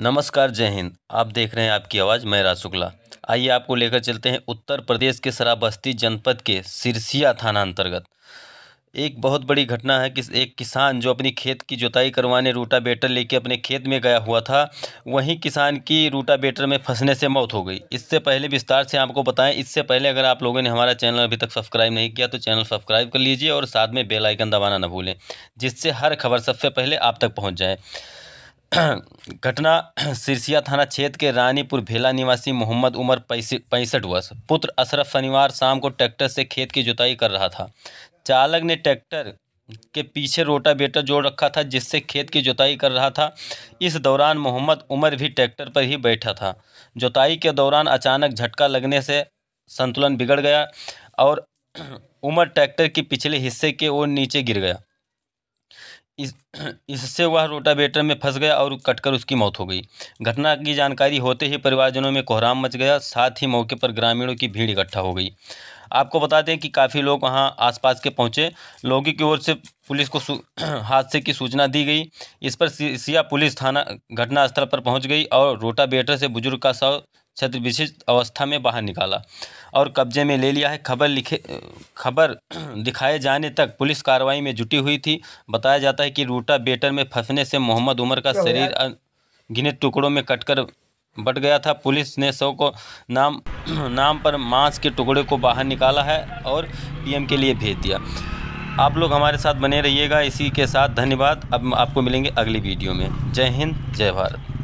नमस्कार जय हिंद आप देख रहे हैं आपकी आवाज़ मैं राज शुक्ला आइए आपको लेकर चलते हैं उत्तर प्रदेश के सराबस्ती जनपद के सिरसिया थाना अंतर्गत एक बहुत बड़ी घटना है कि एक किसान जो अपनी खेत की जुताई करवाने रूटा बेटर लेके अपने खेत में गया हुआ था वहीं किसान की रूटा बेटर में फंसने से मौत हो गई इससे पहले विस्तार से आपको बताएं इससे पहले अगर आप लोगों ने हमारा चैनल अभी तक सब्सक्राइब नहीं किया तो चैनल सब्सक्राइब कर लीजिए और साथ में बेलाइकन दबाना ना भूलें जिससे हर खबर सबसे पहले आप तक पहुँच जाए घटना सिरसिया थाना क्षेत्र के रानीपुर भेला निवासी मोहम्मद उमर पैंसठ वर्ष पुत्र अशरफ शनिवार शाम को ट्रैक्टर से खेत की जुताई कर रहा था चालक ने ट्रैक्टर के पीछे रोटा बेटा जोड़ रखा था जिससे खेत की जुताई कर रहा था इस दौरान मोहम्मद उमर भी ट्रैक्टर पर ही बैठा था जुताई के दौरान अचानक झटका लगने से संतुलन बिगड़ गया और उमर ट्रैक्टर के पिछले हिस्से के ओर नीचे गिर गया इस इससे वह रोटावेटर में फंस गया और कटकर उसकी मौत हो गई घटना की जानकारी होते ही परिवारजनों में कोहराम मच गया साथ ही मौके पर ग्रामीणों की भीड़ इकट्ठा हो गई आपको बता दें कि काफ़ी लोग वहां आसपास के पहुंचे लोगों की ओर से पुलिस को हादसे की सूचना दी गई इस पर सिया पुलिस थाना घटनास्थल पर पहुंच गई और रोटावेटर से बुजुर्ग का शव छत्र विशिष्ट अवस्था में बाहर निकाला और कब्जे में ले लिया है खबर लिखे खबर दिखाए जाने तक पुलिस कार्रवाई में जुटी हुई थी बताया जाता है कि रूटा बेटर में फंसने से मोहम्मद उमर का शरीर गिने टुकड़ों में कटकर बट गया था पुलिस ने शव को नाम नाम पर मांस के टुकड़े को बाहर निकाला है और पीएम के लिए भेज दिया आप लोग हमारे साथ बने रहिएगा इसी के साथ धन्यवाद अब आपको मिलेंगे अगली वीडियो में जय हिंद जय भारत